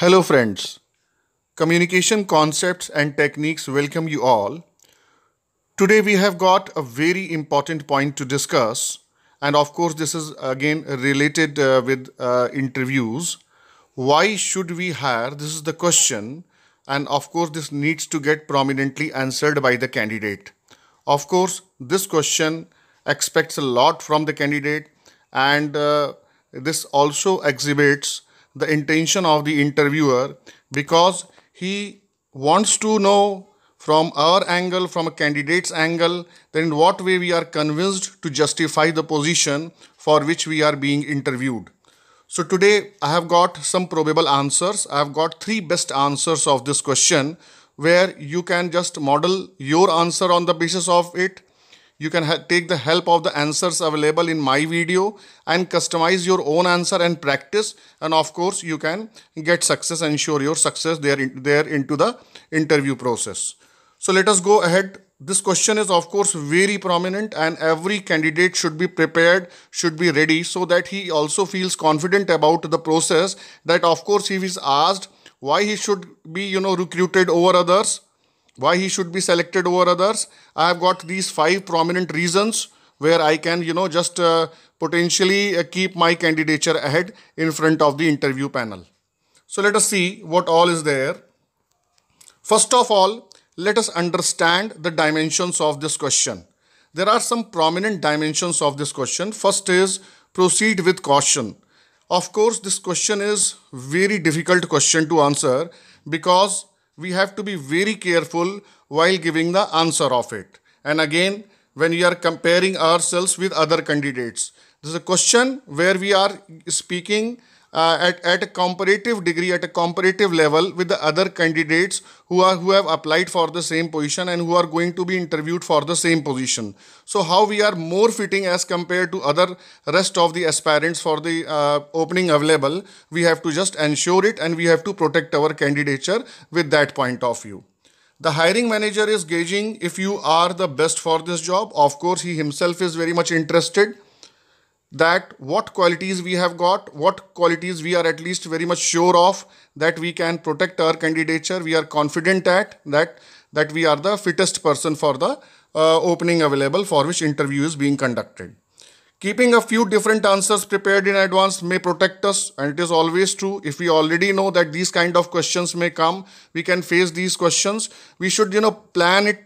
Hello, friends. Communication concepts and techniques welcome you all. Today, we have got a very important point to discuss, and of course, this is again related uh, with uh, interviews. Why should we hire? This is the question, and of course, this needs to get prominently answered by the candidate. Of course, this question expects a lot from the candidate, and uh, this also exhibits the intention of the interviewer because he wants to know from our angle, from a candidate's angle, then in what way we are convinced to justify the position for which we are being interviewed. So today I have got some probable answers. I have got three best answers of this question where you can just model your answer on the basis of it you can take the help of the answers available in my video and customize your own answer and practice. And of course, you can get success, ensure your success there, in there into the interview process. So let us go ahead. This question is of course very prominent and every candidate should be prepared, should be ready so that he also feels confident about the process that of course he is asked why he should be you know recruited over others why he should be selected over others? I have got these five prominent reasons where I can, you know, just uh, potentially uh, keep my candidature ahead in front of the interview panel. So let us see what all is there. First of all, let us understand the dimensions of this question. There are some prominent dimensions of this question. First is proceed with caution. Of course, this question is very difficult question to answer because we have to be very careful while giving the answer of it. And again, when we are comparing ourselves with other candidates, this is a question where we are speaking uh, at, at a comparative degree, at a comparative level with the other candidates who are who have applied for the same position and who are going to be interviewed for the same position. So how we are more fitting as compared to other rest of the aspirants for the uh, opening available, we have to just ensure it and we have to protect our candidature with that point of view. The hiring manager is gauging if you are the best for this job. Of course, he himself is very much interested that what qualities we have got, what qualities we are at least very much sure of that we can protect our candidature, we are confident at that that we are the fittest person for the uh, opening available for which interview is being conducted. Keeping a few different answers prepared in advance may protect us and it is always true. If we already know that these kind of questions may come, we can face these questions. We should, you know, plan it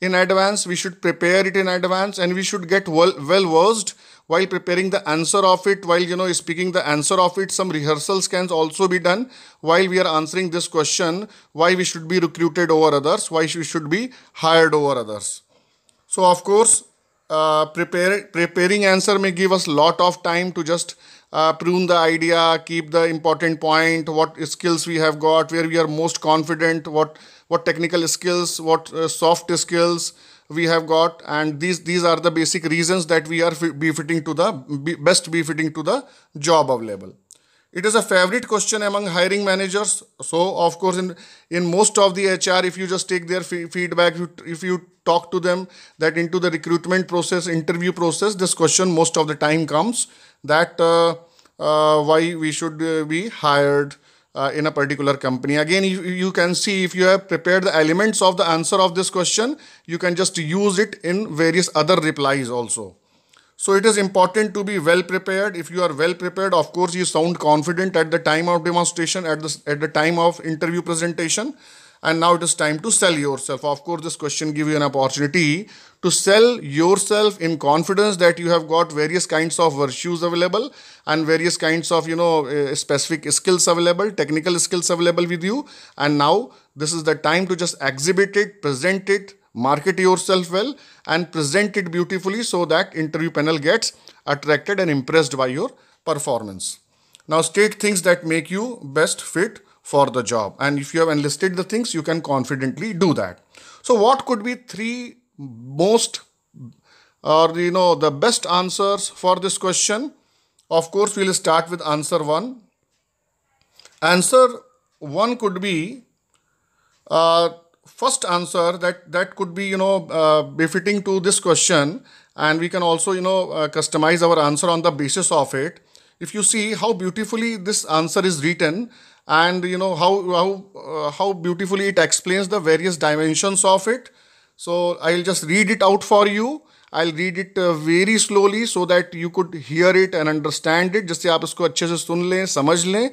in advance. We should prepare it in advance and we should get well, well versed while preparing the answer of it, while you know speaking the answer of it, some rehearsals can also be done while we are answering this question, why we should be recruited over others, why we should be hired over others. So of course, uh, prepare, preparing answer may give us lot of time to just uh, prune the idea, keep the important point, what skills we have got, where we are most confident, what what technical skills, what uh, soft skills we have got, and these these are the basic reasons that we are befitting to the be, best befitting to the job available. It is a favorite question among hiring managers. So, of course, in, in most of the HR, if you just take their feedback, if you talk to them that into the recruitment process, interview process, this question most of the time comes that uh, uh, why we should uh, be hired uh, in a particular company. Again, you, you can see if you have prepared the elements of the answer of this question, you can just use it in various other replies also. So it is important to be well prepared. If you are well prepared, of course, you sound confident at the time of demonstration, at the, at the time of interview presentation. And now it is time to sell yourself. Of course, this question gives you an opportunity to sell yourself in confidence that you have got various kinds of virtues available and various kinds of, you know, eh, specific skills available, technical skills available with you. And now this is the time to just exhibit it, present it, market yourself well and present it beautifully so that interview panel gets attracted and impressed by your performance. Now state things that make you best fit for the job and if you have enlisted the things you can confidently do that. So what could be three most or you know the best answers for this question? Of course we'll start with answer 1. Answer 1 could be uh, first answer that that could be you know uh, befitting to this question and we can also you know uh, customize our answer on the basis of it if you see how beautifully this answer is written and you know how how uh, how beautifully it explains the various dimensions of it so i'll just read it out for you I read it very slowly so that you could hear it and understand it जिससे आप इसको अच्छे से सुन लें समझ लें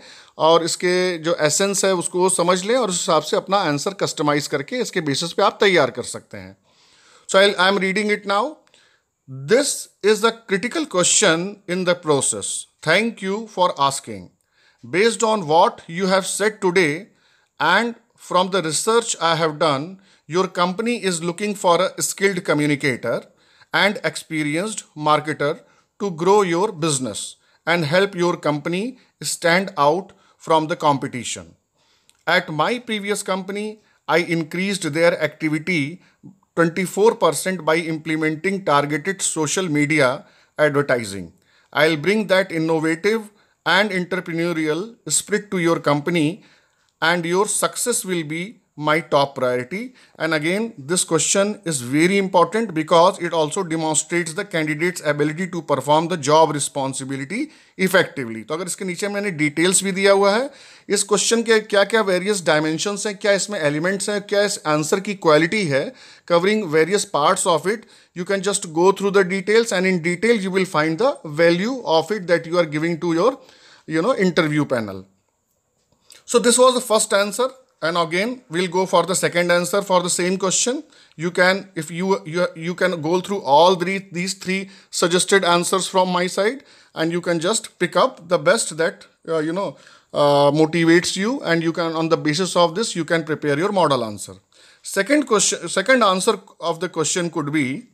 और इसके जो एसेंस है उसको समझ लें और उस हिसाब से अपना आंसर कस्टमाइज करके इसके बेसिस पे आप तैयार कर सकते हैं so I I am reading it now this is the critical question in the process thank you for asking based on what you have set today and from the research I have done your company is looking for a skilled communicator and experienced marketer to grow your business and help your company stand out from the competition. At my previous company, I increased their activity 24% by implementing targeted social media advertising. I'll bring that innovative and entrepreneurial spirit to your company, and your success will be my top priority and again this question is very important because it also demonstrates the candidate's ability to perform the job responsibility effectively so agar iske niche maine details bhi diya hua hai is question ke various dimensions hai kya isme elements hai kya is answer ki quality hai covering various parts of it you can just go through the details and in detail you will find the value of it that you are giving to your you know interview panel so this was the first answer and again we'll go for the second answer for the same question you can if you you, you can go through all three these three suggested answers from my side and you can just pick up the best that uh, you know uh, motivates you and you can on the basis of this you can prepare your model answer second question second answer of the question could be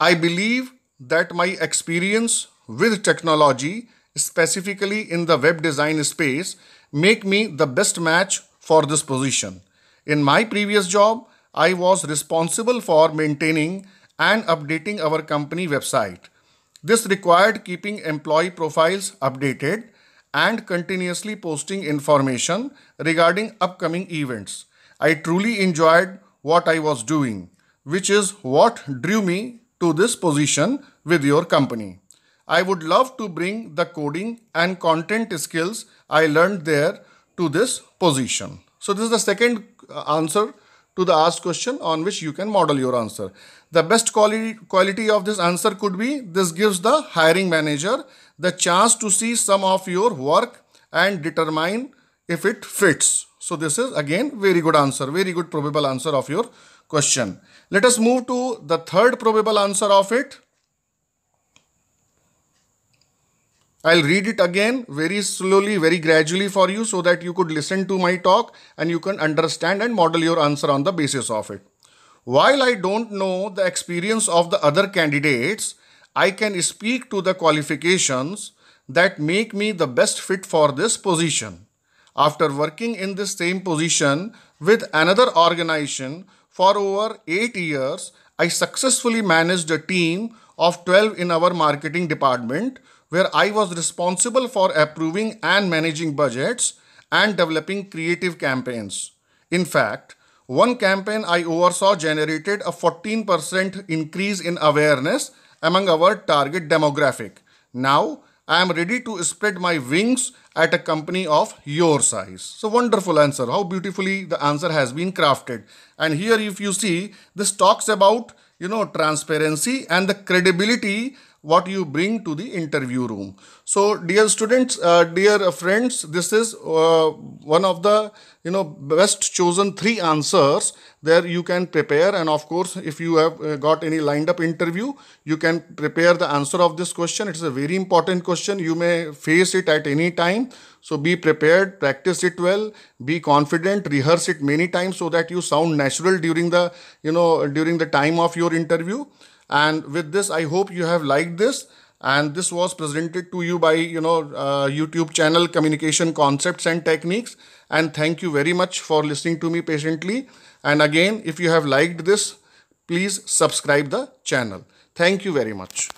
i believe that my experience with technology specifically in the web design space make me the best match for this position. In my previous job, I was responsible for maintaining and updating our company website. This required keeping employee profiles updated and continuously posting information regarding upcoming events. I truly enjoyed what I was doing, which is what drew me to this position with your company. I would love to bring the coding and content skills I learned there to this position. So this is the second uh, answer to the asked question on which you can model your answer. The best quality, quality of this answer could be this gives the hiring manager the chance to see some of your work and determine if it fits. So this is again very good answer, very good probable answer of your question. Let us move to the third probable answer of it I'll read it again very slowly, very gradually for you so that you could listen to my talk and you can understand and model your answer on the basis of it. While I don't know the experience of the other candidates, I can speak to the qualifications that make me the best fit for this position. After working in this same position with another organization for over 8 years, I successfully managed a team of 12 in our marketing department where I was responsible for approving and managing budgets and developing creative campaigns. In fact, one campaign I oversaw generated a 14% increase in awareness among our target demographic. Now, I am ready to spread my wings at a company of your size. So wonderful answer. How beautifully the answer has been crafted. And here if you see, this talks about, you know, transparency and the credibility what you bring to the interview room. So dear students, uh, dear friends, this is uh, one of the you know best chosen three answers there you can prepare and of course if you have uh, got any lined up interview you can prepare the answer of this question it's a very important question you may face it at any time so be prepared practice it well be confident rehearse it many times so that you sound natural during the you know during the time of your interview and with this, I hope you have liked this. And this was presented to you by, you know, uh, YouTube channel Communication Concepts and Techniques. And thank you very much for listening to me patiently. And again, if you have liked this, please subscribe the channel. Thank you very much.